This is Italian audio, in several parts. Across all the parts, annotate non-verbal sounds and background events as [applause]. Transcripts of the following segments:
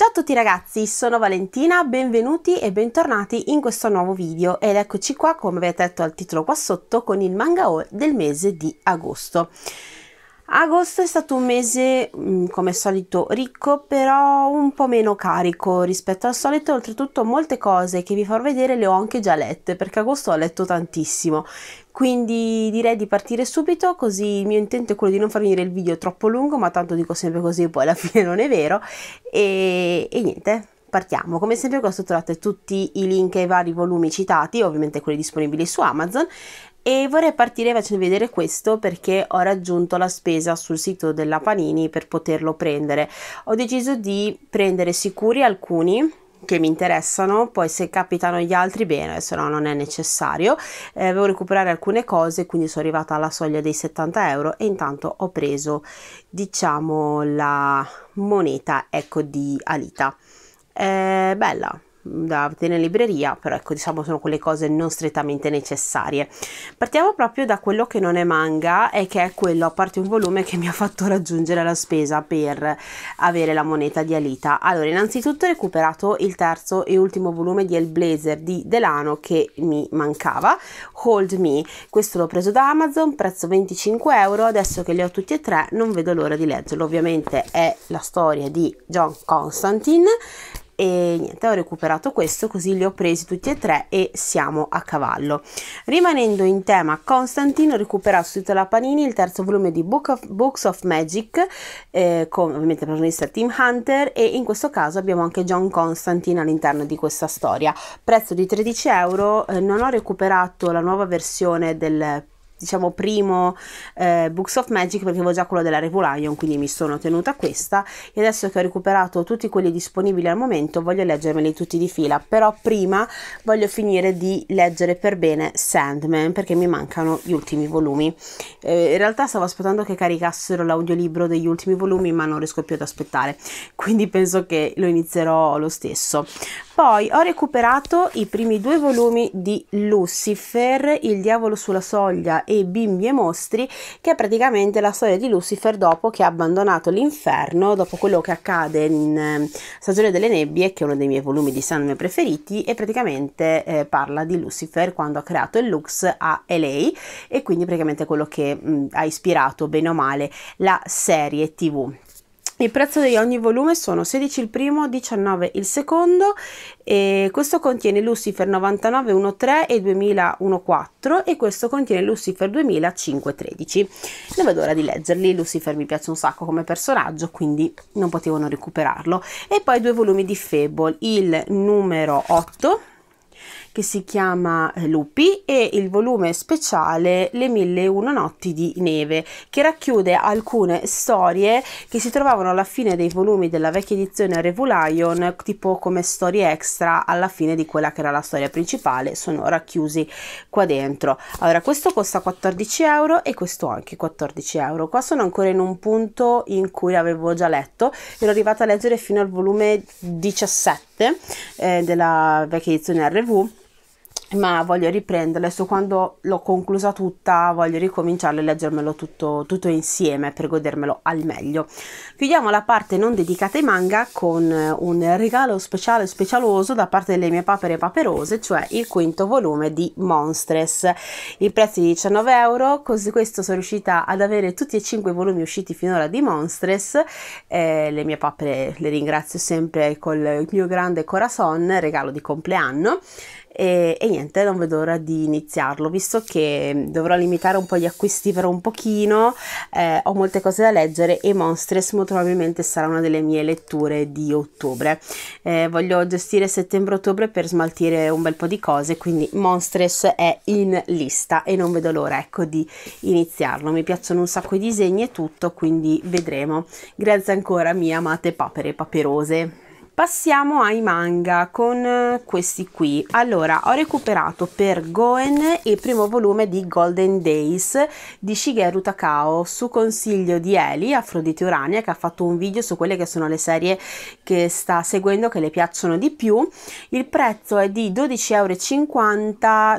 Ciao a tutti ragazzi, sono Valentina, benvenuti e bentornati in questo nuovo video ed eccoci qua come avete detto al titolo qua sotto con il manga haul del mese di agosto. Agosto è stato un mese mm, come al solito ricco, però un po' meno carico rispetto al solito. Oltretutto, molte cose che vi farò vedere le ho anche già lette perché agosto ho letto tantissimo. Quindi direi di partire subito, così il mio intento è quello di non far venire il video troppo lungo, ma tanto dico sempre così, poi alla [laughs] fine non è vero. E, e niente partiamo. Come sempre qua sotto trovate tutti i link ai vari volumi citati, ovviamente quelli disponibili su Amazon e vorrei partire facendo vedere questo perché ho raggiunto la spesa sul sito della Panini per poterlo prendere. Ho deciso di prendere sicuri alcuni che mi interessano, poi se capitano gli altri bene, se no non è necessario. Eh, devo recuperare alcune cose, quindi sono arrivata alla soglia dei 70 euro e intanto ho preso, diciamo, la moneta ecco di Alita eh, bella da vedere in libreria, però ecco diciamo sono quelle cose non strettamente necessarie. Partiamo proprio da quello che non è manga e che è quello, a parte un volume che mi ha fatto raggiungere la spesa per avere la moneta di Alita. Allora, innanzitutto ho recuperato il terzo e ultimo volume di El Blazer di Delano che mi mancava, Hold Me, questo l'ho preso da Amazon, prezzo 25 euro, adesso che li ho tutti e tre non vedo l'ora di leggerlo, ovviamente è la storia di John Constantine e niente ho recuperato questo così li ho presi tutti e tre e siamo a cavallo rimanendo in tema Constantine ho recuperato su tutta la panini il terzo volume di Book of, Books of Magic eh, con ovviamente il protagonista Tim Hunter e in questo caso abbiamo anche John Constantine all'interno di questa storia prezzo di 13 euro eh, non ho recuperato la nuova versione del diciamo primo eh, Books of Magic perché avevo già quello della Revolution quindi mi sono tenuta questa e adesso che ho recuperato tutti quelli disponibili al momento voglio leggermeli tutti di fila però prima voglio finire di leggere per bene Sandman perché mi mancano gli ultimi volumi eh, in realtà stavo aspettando che caricassero l'audiolibro degli ultimi volumi ma non riesco più ad aspettare quindi penso che lo inizierò lo stesso poi ho recuperato i primi due volumi di Lucifer, Il diavolo sulla soglia e Bimbi e mostri, che è praticamente la storia di Lucifer dopo che ha abbandonato l'inferno, dopo quello che accade in ehm, Stagione delle nebbie, che è uno dei miei volumi di sangue preferiti, e praticamente eh, parla di Lucifer quando ha creato il Lux a LA e quindi praticamente quello che mh, ha ispirato bene o male la serie TV. Il prezzo di ogni volume sono 16 il primo, 19 il secondo e questo contiene Lucifer 9913 e 2014 e questo contiene Lucifer 2513. Non vedo l'ora di leggerli, Lucifer mi piace un sacco come personaggio quindi non potevano recuperarlo. E poi due volumi di Fable, il numero 8 che si chiama eh, Lupi e il volume speciale Le 1001 notti di neve che racchiude alcune storie che si trovavano alla fine dei volumi della vecchia edizione Revulaion tipo come storie extra alla fine di quella che era la storia principale sono racchiusi qua dentro allora questo costa 14 euro e questo anche 14 euro qua sono ancora in un punto in cui avevo già letto ero arrivata a leggere fino al volume 17 eh, della vecchia edizione RV ma voglio riprenderle. Adesso quando l'ho conclusa tutta, voglio ricominciarlo e leggermelo tutto, tutto, insieme per godermelo al meglio. Chiudiamo la parte non dedicata ai manga con eh, un regalo speciale specialoso da parte delle mie papere paperose, cioè il quinto volume di Monstress. Il prezzo è di 19 euro, così questo sono riuscita ad avere tutti e cinque i volumi usciti finora di Monstress. Eh, le mie papere le ringrazio sempre col mio grande corazon, regalo di compleanno. E, e, niente, non vedo l'ora di iniziarlo, visto che mm, dovrò limitare un po' gli acquisti per un pochino, eh, ho molte cose da leggere e Monstress molto probabilmente sarà una delle mie letture di ottobre. Eh, voglio gestire settembre-ottobre per smaltire un bel po' di cose, quindi Monstress è in lista e non vedo l'ora, ecco, di iniziarlo. Mi piacciono un sacco i disegni e tutto, quindi vedremo. Grazie ancora, mie amate papere paperose. Passiamo ai manga con eh, questi qui. Allora, ho recuperato per Goen il primo volume di Golden Days di Shigeru Takao su consiglio di Eli, Afrodite Urania, che ha fatto un video su quelle che sono le serie che sta seguendo che le piacciono di più. Il prezzo è di 12,50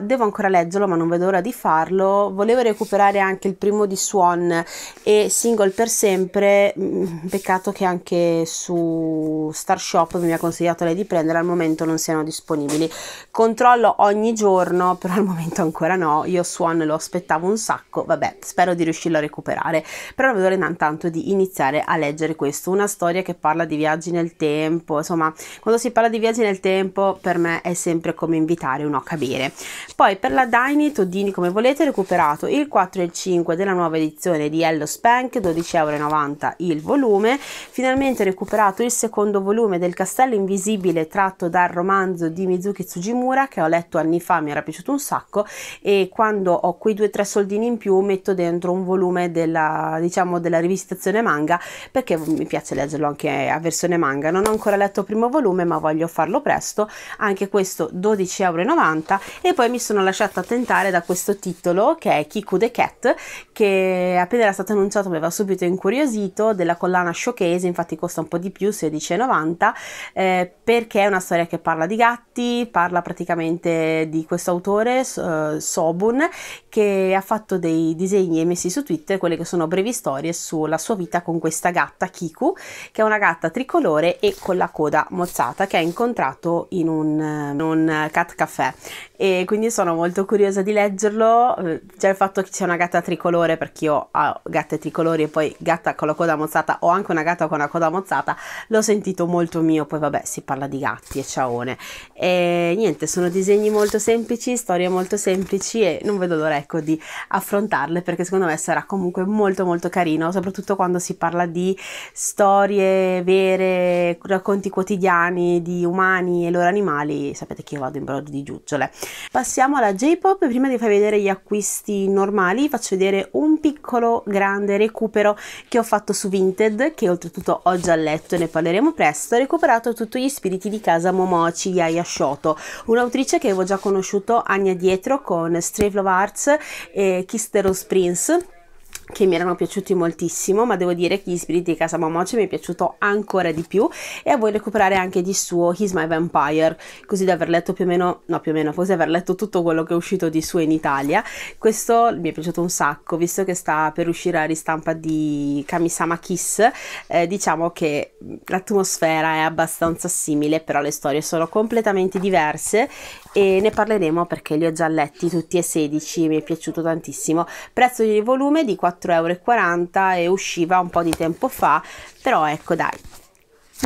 euro devo ancora leggerlo ma non vedo l'ora di farlo. Volevo recuperare anche il primo di Swan e Single per sempre, mm, peccato che anche su Starshot purtroppo mi ha consigliato lei di prendere al momento non siano disponibili. Controllo ogni giorno, [laughs] però al momento ancora no. Io Swan lo aspettavo un sacco, vabbè, spero di riuscirlo a recuperare. Però vedo intanto di iniziare a leggere questo, una storia che parla di viaggi nel tempo, insomma, quando si parla di viaggi nel tempo per me è sempre come invitare uno a capire Poi per la Daini Toddini, come volete, recuperato il 4 e il 5 della nuova edizione di Hello Spank, 12,90 euro il volume, finalmente recuperato il secondo volume del il castello invisibile tratto dal romanzo di Mizuki Tsujimura che ho letto anni fa, mi era piaciuto un sacco e quando ho quei due o tre soldini in più metto dentro un volume della, diciamo, della rivisitazione manga perché mi piace leggerlo anche a versione manga. Non ho ancora letto il primo volume ma voglio farlo presto, anche questo 12,90 euro e poi mi sono lasciata tentare da questo titolo che è Kiku the Cat che appena era stato annunciato mi aveva subito incuriosito della collana showcase, infatti costa un po' di più, 16,90 eh, perché è una storia che parla di gatti, parla praticamente di questo autore uh, Sobun che ha fatto dei disegni e messi su Twitter, quelle che sono brevi storie sulla sua vita con questa gatta Kiku, che è una gatta tricolore e con la coda mozzata che ha incontrato in un, eh, in un cat caffè e quindi sono molto curiosa di leggerlo. Eh, già il fatto che c'è una gatta tricolore, perché io ho gatte tricolori e poi gatta con la coda mozzata, o anche una gatta con la coda mozzata, l'ho sentito molto mio, poi vabbè si parla di gatti e ciaone. E niente, sono disegni molto semplici, storie molto semplici e non vedo l'ora ecco di affrontarle perché secondo me sarà comunque molto molto carino, soprattutto quando si parla di storie vere, racconti quotidiani di umani e loro animali, sapete che io vado in brodo di giuggiole. Passiamo alla J-Pop, prima di far vedere gli acquisti normali faccio vedere un piccolo grande recupero che ho fatto su Vinted, che oltretutto ho già letto e ne parleremo presto, ho recuperato tutti gli spiriti di casa Momochi Yaya Shoto, un'autrice che avevo già conosciuto anni addietro con Strave Love Arts e Kiss the Rose Prince che mi erano piaciuti moltissimo, ma devo dire che gli spiriti di casa Momoce mi è piaciuto ancora di più e a voi recuperare anche di suo He's My Vampire, così da aver letto più o meno, no più o meno, forse aver letto tutto quello che è uscito di suo in Italia. Questo mi è piaciuto un sacco, visto che sta per uscire la ristampa di Kamisama Kiss, eh, diciamo che l'atmosfera è abbastanza simile, però le storie sono completamente diverse e ne parleremo perché li ho già letti tutti e 16, mi è piaciuto tantissimo. Prezzo di volume di 4,40 euro e usciva un po' di tempo fa, però ecco dai,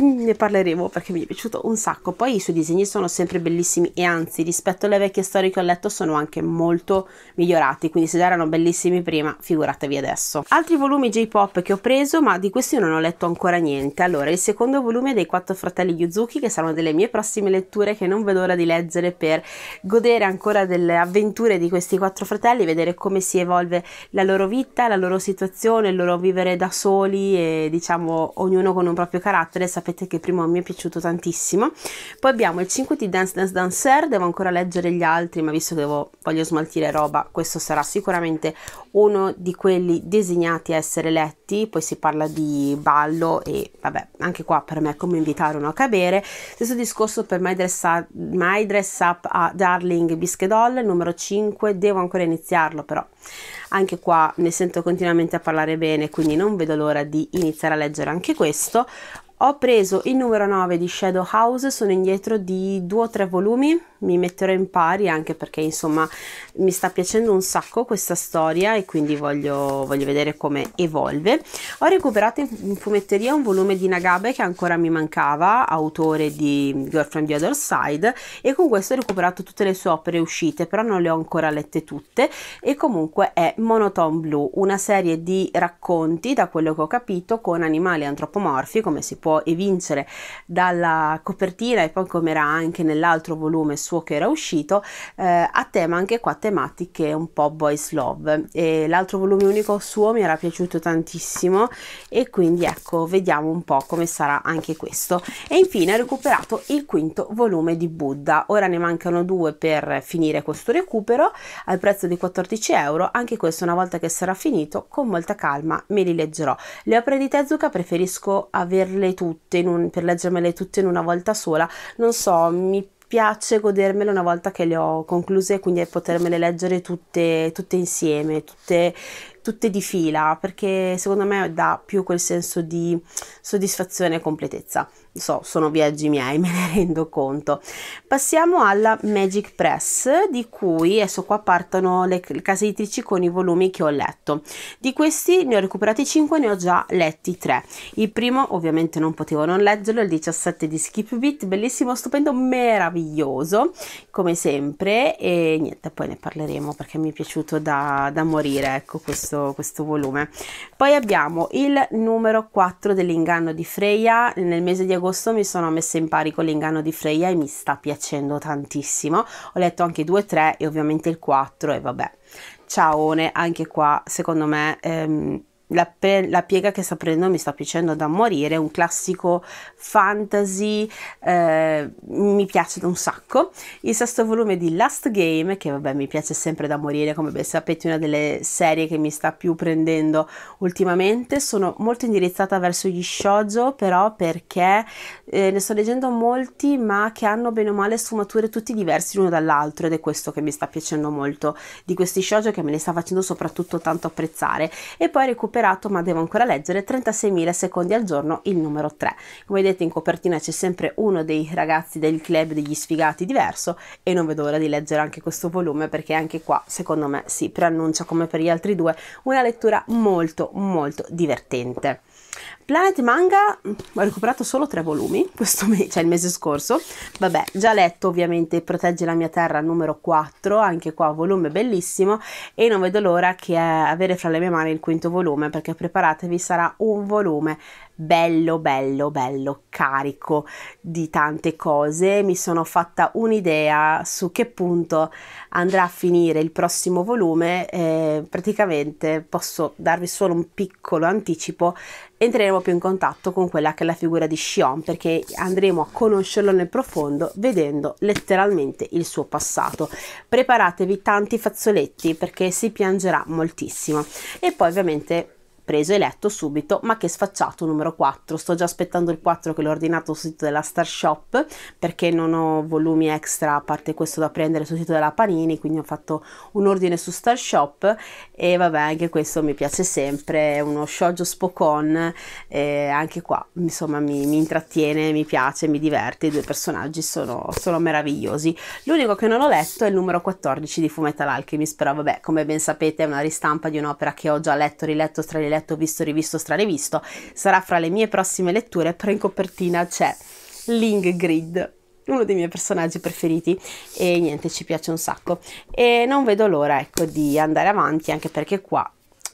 ne parleremo perché mi è piaciuto un sacco. Poi i suoi disegni sono sempre bellissimi e anzi rispetto alle vecchie storie che ho letto sono anche molto migliorati, quindi se erano bellissimi prima figuratevi adesso. Altri volumi J-pop che ho preso ma di questi non ho letto ancora niente. Allora il secondo volume dei quattro fratelli Yuzuki che sarà una delle mie prossime letture che non vedo l'ora di leggere per godere ancora delle avventure di questi quattro fratelli, vedere come si evolve la loro vita, la loro situazione, il loro vivere da soli e diciamo ognuno con un proprio carattere, sapere sapete che il primo mi è piaciuto tantissimo. Poi abbiamo il 5 di Dance Dance Dancer, devo ancora leggere gli altri, ma visto che voglio smaltire roba, questo sarà sicuramente uno di quelli designati a essere letti. Poi si parla di ballo e vabbè, anche qua per me è come invitare uno a cadere. Stesso discorso per My Dress Up, My Dress Up a Darling Biscuit Doll, numero 5, devo ancora iniziarlo però anche qua ne sento continuamente a parlare bene quindi non vedo l'ora di iniziare a leggere anche questo ho preso il numero 9 di Shadow House, sono indietro di due o tre volumi mi metterò in pari anche perché insomma mi sta piacendo un sacco questa storia e quindi voglio, voglio vedere come evolve ho recuperato in fumetteria un volume di Nagabe che ancora mi mancava autore di Girl from the Other Side e con questo ho recuperato tutte le sue opere uscite però non le ho ancora lette tutte e comunque è Monotone Blue una serie di racconti da quello che ho capito con animali antropomorfi come si può evincere dalla copertina e poi come era anche nell'altro volume suo che era uscito eh, a tema anche qua tematiche un po' boys love e l'altro volume unico suo mi era piaciuto tantissimo e quindi ecco vediamo un po' come sarà anche questo e infine ho recuperato il quinto volume di Buddha ora ne mancano due per finire questo recupero al prezzo di 14 euro anche questo una volta che sarà finito con molta calma me li leggerò le opere di Tezuka preferisco averle tutte un, per leggermele tutte in una volta sola non so mi piace godermele una volta che le ho concluse, quindi potermele leggere tutte, tutte insieme, tutte tutte di fila perché secondo me dà più quel senso di soddisfazione e completezza. So, sono viaggi miei, [laughs] me ne rendo conto. Passiamo alla Magic Press, di cui adesso qua partono le case editrici con i volumi che ho letto. Di questi ne ho recuperati 5, ne ho già letti 3. Il primo, ovviamente non potevo non leggerlo, il 17 di Skip Beat, bellissimo, stupendo, meraviglioso, come sempre. E niente, poi ne parleremo perché mi è piaciuto da, da morire, ecco questo questo, questo volume. Poi abbiamo il numero 4 dell'inganno di Freya, nel mese di agosto mi sono messa in pari con l'inganno di Freya e mi sta piacendo tantissimo, ho letto anche 2, 3 e ovviamente il 4 e vabbè, ciaone, anche qua secondo me... Ehm, la, pe- la, piega che sta prendendo mi sta piacendo da morire, è un classico fantasy, eh, mi piace da un sacco. Il sesto volume di Last Game, che vabbè mi piace sempre da morire, come ben sapete, una delle serie che mi sta più prendendo ultimamente. Sono molto indirizzata verso gli shoujo, però perché eh, ne sto leggendo molti, ma che hanno bene o male sfumature tutti diversi l'uno dall'altro ed è questo che mi sta piacendo molto di questi shoujo che me ne sta facendo soprattutto tanto apprezzare. E poi recuperato ma devo ancora leggere 36.000 secondi al giorno il numero 3. Come vedete in copertina c'è sempre uno dei ragazzi del club degli sfigati diverso e non vedo l'ora di leggere anche questo volume perché anche qua secondo me si preannuncia come per gli altri due una lettura molto molto divertente. Planet Manga ho recuperato solo tre volumi, questo me- cioè il mese scorso. Vabbè, già letto ovviamente Protegge la mia terra numero 4, anche qua volume bellissimo e non vedo l'ora che avere fra le mie mani il quinto volume perché preparatevi sarà un volume bello bello bello carico di tante cose mi sono fatta un'idea su che punto andrà a finire il prossimo volume eh, praticamente posso darvi solo un piccolo anticipo entreremo più in contatto con quella che è la figura di Shion perché andremo a conoscerlo nel profondo vedendo letteralmente il suo passato preparatevi tanti fazzoletti perché si piangerà moltissimo e poi ovviamente preso e letto subito, ma che sfacciato numero 4, sto già aspettando il 4 che l'ho ordinato sul sito della Star Shop perché non ho volumi extra a parte questo da prendere sul sito della Panini, quindi ho fatto un ordine su Star Shop e vabbè anche questo mi piace sempre, è uno shoujo spokon, eh, anche qua insomma mi, mi, intrattiene, mi piace, mi diverte, i due personaggi sono, sono meravigliosi. L'unico che non ho letto è il numero 14 di Fumetal Alchemist, però vabbè come ben sapete è una ristampa di un'opera che ho già letto, riletto, tra le letto, visto, rivisto, strarevisto, sarà fra le mie prossime letture, però in copertina c'è Linggrid uno dei miei personaggi preferiti e niente ci piace un sacco e non vedo l'ora ecco di andare avanti anche perché qua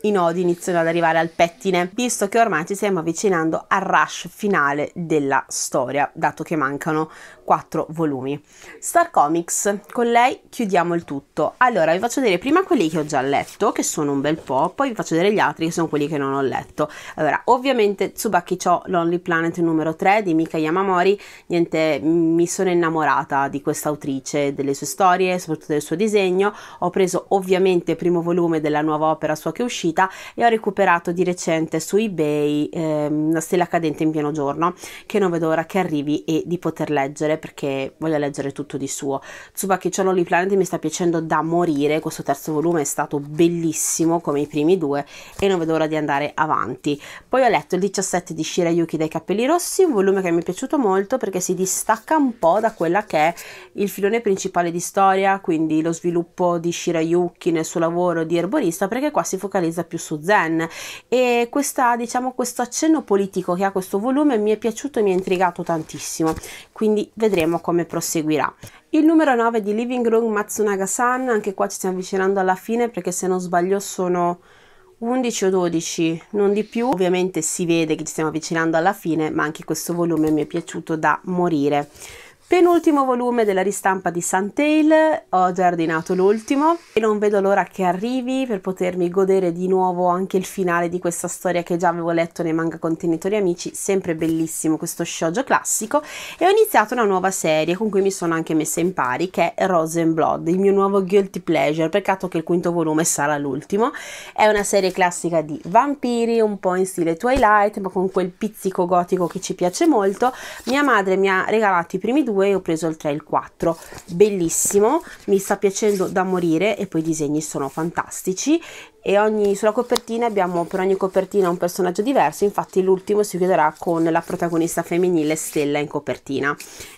i nodi iniziano ad arrivare al pettine, visto che ormai ci stiamo avvicinando al rush finale della storia, dato che mancano quattro volumi. Star Comics, con lei chiudiamo il tutto. Allora, vi faccio vedere prima quelli che ho già letto, che sono un bel po', poi vi faccio vedere gli altri che sono quelli che non ho letto. Allora, ovviamente Tsubaki Cho Lonely Planet numero 3 di Mika Yamamori, niente, mi sono innamorata di questa autrice, delle sue storie, soprattutto del suo disegno. Ho preso ovviamente il primo volume della nuova opera sua che è uscita vita e ho recuperato di recente su ebay ehm, La stella cadente in pieno giorno che non vedo ora che arrivi e di poter leggere perché voglio leggere tutto di suo. Tsubaki Chon Only Planet mi sta piacendo da morire, questo terzo volume è stato bellissimo come i primi due e non vedo ora di andare avanti. Poi ho letto il 17 di Shirayuki dai capelli rossi, un volume che mi è piaciuto molto perché si distacca un po' da quella che è il filone principale di storia, quindi lo sviluppo di Shirayuki nel suo lavoro di erborista, perché qua si focalizza sempre più su Zen e questa, diciamo, questo accenno politico che ha questo volume mi è piaciuto e mi ha intrigato tantissimo, quindi vedremo come proseguirà. Il numero 9 di Living Room Matsunaga-san, anche qua ci stiamo avvicinando alla fine perché se non sbaglio sono 11 o 12, non di più. Ovviamente si vede che ci stiamo avvicinando alla fine, ma anche questo volume mi è piaciuto da morire. Penultimo volume della ristampa di Suntail, ho già ordinato l'ultimo e non vedo l'ora che arrivi per potermi godere di nuovo anche il finale di questa storia che già avevo letto nei manga contenitori amici, sempre bellissimo questo shoujo classico e ho iniziato una nuova serie con cui mi sono anche messa in pari che è Rose and Blood, il mio nuovo guilty pleasure, peccato che il quinto volume sarà l'ultimo, è una serie classica di vampiri, un po' in stile Twilight ma con quel pizzico gotico che ci piace molto, mia madre mi ha regalato i primi due 2 e ho preso il 3 e il 4 bellissimo mi sta piacendo da morire e poi i disegni sono fantastici e ogni, sulla copertina abbiamo per ogni copertina un personaggio diverso infatti l'ultimo si chiuderà con la protagonista femminile Stella in copertina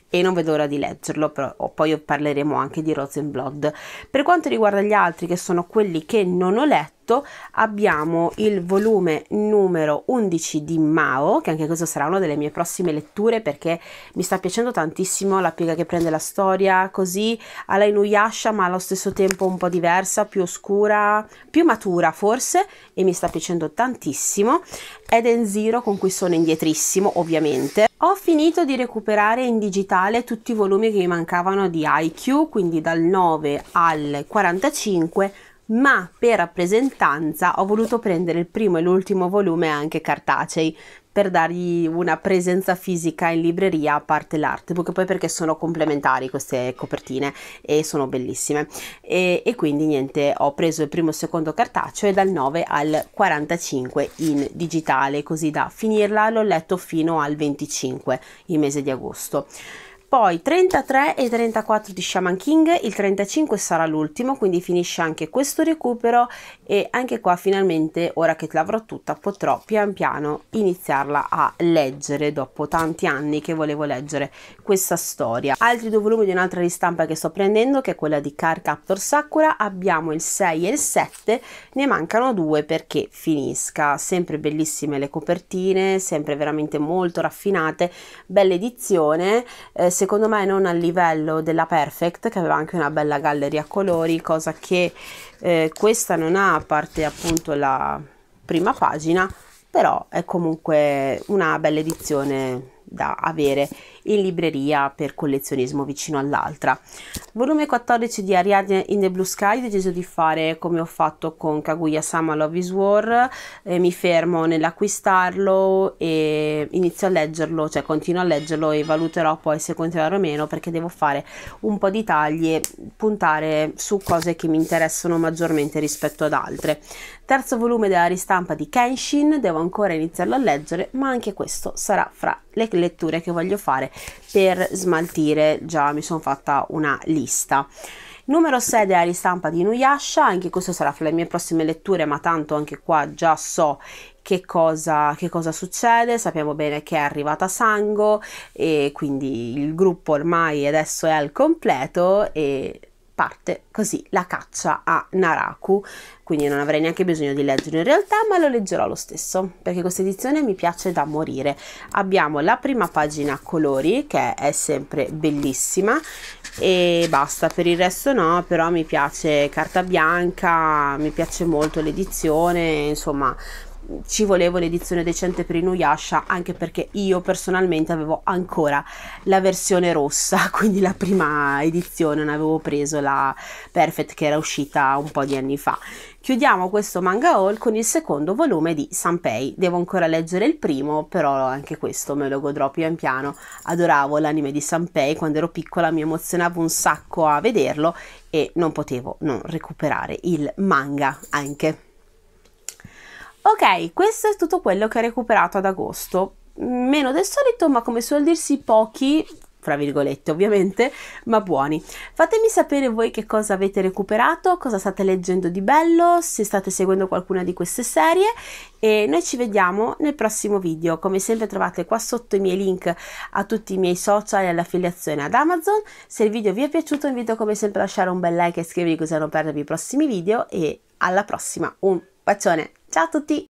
e non vedo l'ora di leggerlo però oh, poi parleremo anche di Rosenblood per quanto riguarda gli altri che sono quelli che non ho letto sotto abbiamo il volume numero 11 di Mao, che anche questo sarà una delle mie prossime letture perché mi sta piacendo tantissimo la piega che prende la storia, così alla Inuyasha ma allo stesso tempo un po' diversa, più oscura, più matura forse e mi sta piacendo tantissimo. Eden Zero con cui sono indietrissimo ovviamente. Ho finito di recuperare in digitale tutti i volumi che mi mancavano di IQ, quindi dal 9 al 45 ma per rappresentanza ho voluto prendere il primo e l'ultimo volume anche cartacei per dargli una presenza fisica in libreria a parte l'artbook, poi perché sono complementari queste copertine e sono bellissime. E, e quindi niente, ho preso il primo e il secondo cartaceo e dal 9 al 45 in digitale, così da finirla l'ho letto fino al 25 il mese di agosto poi 33 e 34 di Shaman King, il 35 sarà l'ultimo, quindi finisce anche questo recupero e anche qua finalmente, ora che l'avrò tutta, potrò pian piano iniziarla a leggere dopo tanti anni che volevo leggere questa storia. Altri due volumi di un'altra ristampa che sto prendendo, che è quella di Car Captor Sakura, abbiamo il 6 e il 7, ne mancano due perché finisca. Sempre bellissime le copertine, sempre veramente molto raffinate, bella edizione. Eh, secondo me non al livello della Perfect che aveva anche una bella galleria a colori cosa che eh, questa non ha a parte appunto la prima pagina però è comunque una bella edizione da avere in libreria per collezionismo vicino all'altra. Volume 14 di Ariadne in the Blue Sky, ho deciso di fare come ho fatto con Kaguya Sama Love is War, eh, mi fermo nell'acquistarlo e inizio a leggerlo, cioè continuo a leggerlo e valuterò poi se continuare o meno perché devo fare un po' di tagli e puntare su cose che mi interessano maggiormente rispetto ad altre. Terzo volume della ristampa di Kenshin, devo ancora iniziarlo a leggere, ma anche questo sarà fra le letture che voglio fare per smaltire, già mi sono fatta una lista. Numero 6 della ristampa di Nuyasha, anche questo sarà fra le mie prossime letture, ma tanto anche qua già so che cosa, che cosa succede, sappiamo bene che è arrivata Sango e quindi il gruppo ormai adesso è al completo e parte così la caccia a Naraku, quindi non avrei neanche bisogno di leggere in realtà, ma lo leggerò lo stesso, perché questa edizione mi piace da morire. Abbiamo la prima pagina a colori, che è sempre bellissima, e basta, per il resto no, però mi piace carta bianca, mi piace molto l'edizione, insomma ci volevo l'edizione decente per Inuyasha anche perché io personalmente avevo ancora la versione rossa [laughs] quindi la prima edizione non avevo preso la Perfect che era uscita un po' di anni fa chiudiamo questo manga haul con il secondo volume di Sanpei devo ancora leggere il primo però anche questo me lo godrò pian piano adoravo l'anime di Sanpei quando ero piccola mi emozionavo un sacco a vederlo e non potevo non recuperare il manga anche Ok, questo è tutto quello che ho recuperato ad agosto. Meno del solito, ma come suol dirsi pochi, fra virgolette ovviamente, ma buoni. Fatemi sapere voi che cosa avete recuperato, cosa state leggendo di bello, se state seguendo qualcuna di queste serie e noi ci vediamo nel prossimo video. Come sempre trovate qua sotto i miei link a tutti i miei social e all'affiliazione ad Amazon. Se il video vi è piaciuto invito come sempre a lasciare un bel like e iscrivervi così non perdervi i prossimi video e alla prossima, un bacione, ciao a tutti!